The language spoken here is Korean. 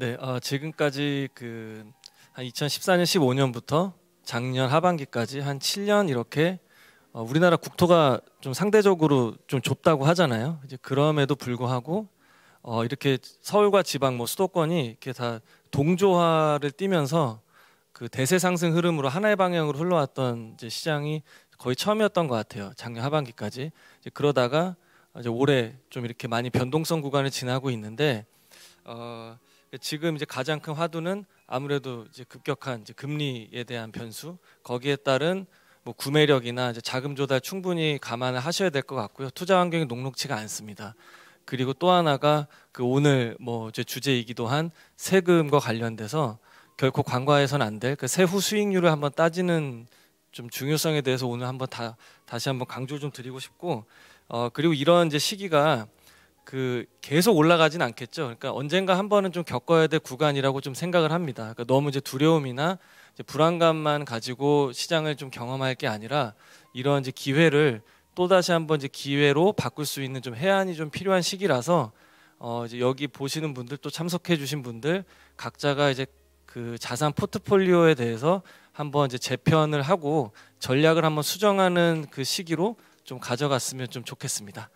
네, 어, 지금까지 그 한 2014년 15년부터 작년 하반기까지 한 7년 이렇게 어, 우리나라 국토가 좀 상대적으로 좀 좁다고 하잖아요. 이제 그럼에도 불구하고 어, 이렇게 서울과 지방 뭐 수도권이 이렇게 다 동조화를 띠면서 그 대세 상승 흐름으로 하나의 방향으로 흘러왔던 이제 시장이 거의 처음이었던 것 같아요. 작년 하반기까지 이제 그러다가 이제 올해 좀 이렇게 많이 변동성 구간을 지나고 있는데 어, 지금 이제 가장 큰 화두는 아무래도 이제 급격한 이제 금리에 대한 변수 거기에 따른 뭐 구매력이나 이제 자금 조달 충분히 감안을 하셔야 될 것 같고요. 투자 환경이 녹록치가 않습니다. 그리고 또 하나가 그 오늘 뭐 제 주제이기도 한 세금과 관련돼서 결코 관과해서는 안 될 그 세후 수익률을 한번 따지는 좀 중요성에 대해서 오늘 한번 다 다시 한번 강조 좀 드리고 싶고 어 그리고 이런 이제 시기가 그 계속 올라가진 않겠죠. 그러니까 언젠가 한 번은 좀 겪어야 될 구간이라고 좀 생각을 합니다. 그러니까 너무 이제 두려움이나 이제 불안감만 가지고 시장을 좀 경험할 게 아니라 이런 이제 기회를 또 다시 한번 이제 기회로 바꿀 수 있는 좀 해안이 좀 필요한 시기라서 어 이제 여기 보시는 분들 또 참석해 주신 분들 각자가 이제 그 자산 포트폴리오에 대해서 한번 이제 재편을 하고 전략을 한번 수정하는 그 시기로 좀 가져갔으면 좀 좋겠습니다.